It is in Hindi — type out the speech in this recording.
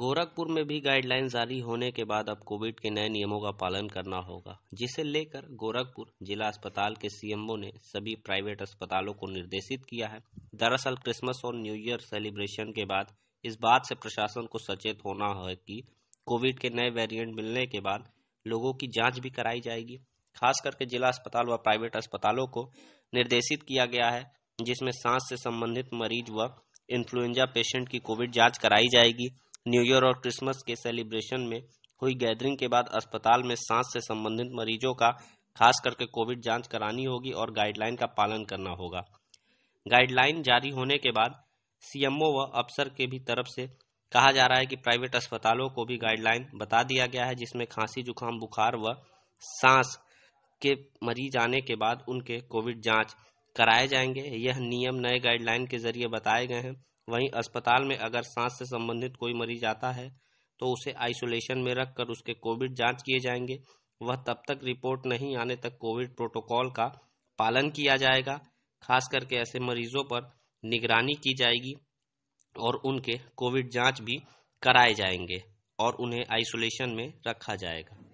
गोरखपुर में भी गाइडलाइन जारी होने के बाद अब कोविड के नए नियमों का पालन करना होगा जिसे लेकर गोरखपुर जिला अस्पताल के सीएमओ ने सभी प्राइवेट अस्पतालों को निर्देशित किया है दरअसल क्रिसमस और न्यू ईयर सेलिब्रेशन के बाद इस बात से प्रशासन को सचेत होना है कि कोविड के नए वेरिएंट मिलने के बाद लोगों की जाँच भी कराई जाएगी खास करके जिला अस्पताल व प्राइवेट अस्पतालों को निर्देशित किया गया है जिसमें सांस से संबंधित मरीज व इन्फ्लुएंजा पेशेंट की कोविड जांच कराई जाएगी न्यू ईयर और क्रिसमस के सेलिब्रेशन में हुई गैदरिंग के बाद अस्पताल में सांस से संबंधित मरीजों का खास करके कोविड जांच करानी होगी और गाइडलाइन का पालन करना होगा गाइडलाइन जारी होने के बाद सीएमओ व अफसर के भी तरफ से कहा जा रहा है कि प्राइवेट अस्पतालों को भी गाइडलाइन बता दिया गया है जिसमें खांसी जुकाम बुखार व सांस के मरीज आने के बाद उनके कोविड जांच कराए जाएंगे यह नियम नए गाइडलाइन के जरिए बताए गए हैं वहीं अस्पताल में अगर सांस से संबंधित कोई मरीज आता है तो उसे आइसोलेशन में रखकर उसके कोविड जांच किए जाएंगे वह तब तक रिपोर्ट नहीं आने तक कोविड प्रोटोकॉल का पालन किया जाएगा खास करके ऐसे मरीजों पर निगरानी की जाएगी और उनके कोविड जांच भी कराए जाएंगे और उन्हें आइसोलेशन में रखा जाएगा